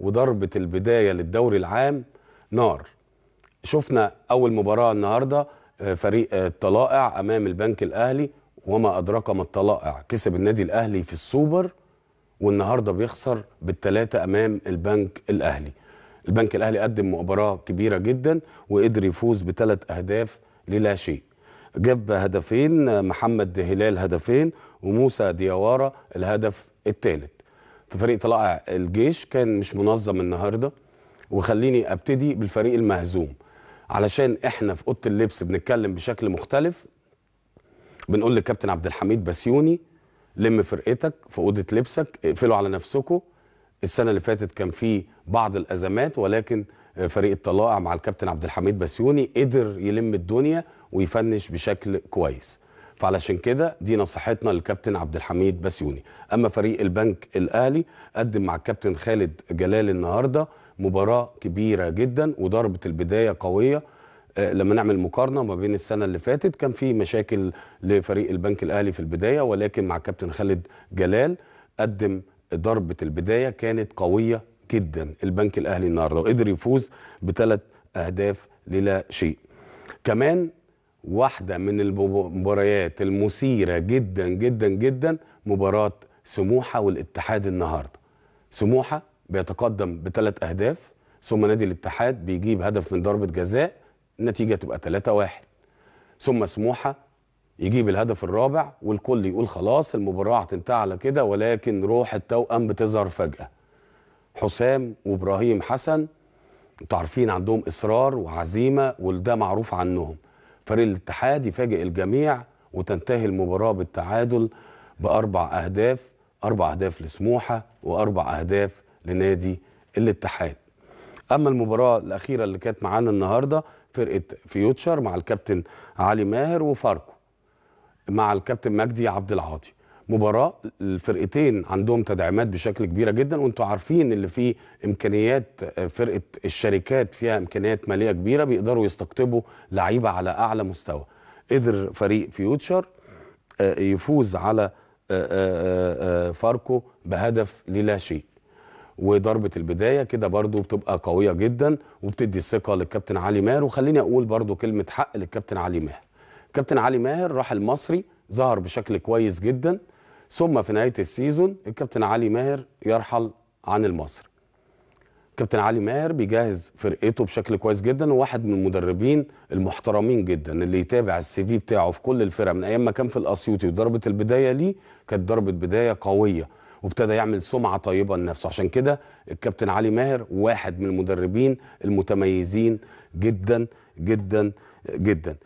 وضربه البدايه للدوري العام نار شفنا اول مباراه النهارده آه، فريق آه، الطلائع امام البنك الاهلي وما أدرك ما الطلائع كسب النادي الاهلي في السوبر والنهارده بيخسر بالثلاثه امام البنك الاهلي البنك الاهلي قدم مباراه كبيره جدا وقدر يفوز بثلاث اهداف للا شيء جاب هدفين محمد هلال هدفين وموسى ديوارة الهدف الثالث في فريق طلائع الجيش كان مش منظم النهارده وخليني ابتدي بالفريق المهزوم علشان احنا في اوضه اللبس بنتكلم بشكل مختلف بنقول للكابتن عبد الحميد بسيوني لم فرقتك في اوضه لبسك اقفلوا على نفسكم السنه اللي فاتت كان في بعض الازمات ولكن فريق الطلائع مع الكابتن عبد الحميد بسيوني قدر يلم الدنيا ويفنش بشكل كويس فعلشان كده دي نصيحتنا للكابتن عبد الحميد بسيوني اما فريق البنك الاهلي قدم مع الكابتن خالد جلال النهارده مباراه كبيره جدا وضربه البدايه قويه آه، لما نعمل مقارنه ما بين السنه اللي فاتت كان في مشاكل لفريق البنك الاهلي في البدايه ولكن مع الكابتن خالد جلال قدم ضربه البدايه كانت قويه جدا البنك الاهلي النهارده وقدر يفوز بثلاث اهداف للا شيء كمان واحدة من المباريات المثيرة جدا جدا جدا مباراة سموحة والاتحاد النهاردة سموحة بيتقدم بثلاث أهداف ثم نادي الاتحاد بيجيب هدف من ضربة جزاء النتيجة تبقى 3-1 ثم سموحة يجيب الهدف الرابع والكل يقول خلاص المباراة هتنتهي على كده ولكن روح التوأم بتظهر فجأة حسام وابراهيم حسن انتوا عارفين عندهم اصرار وعزيمه وده معروف عنهم فريق الاتحاد يفاجئ الجميع وتنتهي المباراة بالتعادل بأربع أهداف أربع أهداف لسموحة وأربع أهداف لنادي الاتحاد أما المباراة الأخيرة اللي كانت معانا النهاردة فرقة فيوتشر مع الكابتن علي ماهر وفاركو مع الكابتن مجدي عبد العاطي مباراه الفرقتين عندهم تدعيمات بشكل كبيره جدا وانتوا عارفين اللي في امكانيات آه، فرقه الشركات فيها امكانيات ماليه كبيره بيقدروا يستقطبوا لعيبه على اعلى مستوى قدر فريق فيوتشر آه، يفوز على آه، فاركو بهدف للا شيء وضربه البدايه كده برضو بتبقى قويه جدا وبتدي الثقه للكابتن علي ماهر وخليني اقول برضو كلمه حق للكابتن علي ماهر كابتن علي ماهر راح المصري ظهر بشكل كويس جدا ثم في نهايه السيزون الكابتن علي ماهر يرحل عن المصري كابتن علي ماهر بيجهز فرقته بشكل كويس جدا وواحد من المدربين المحترمين جدا اللي يتابع السي في بتاعه في كل الفرق من ايام ما كان في الاسيوطي وضربه البدايه ليه كانت ضربه بدايه قويه وابتدى يعمل سمعه طيبه لنفسه عشان كده الكابتن علي ماهر واحد من المدربين المتميزين جدا جدا جدا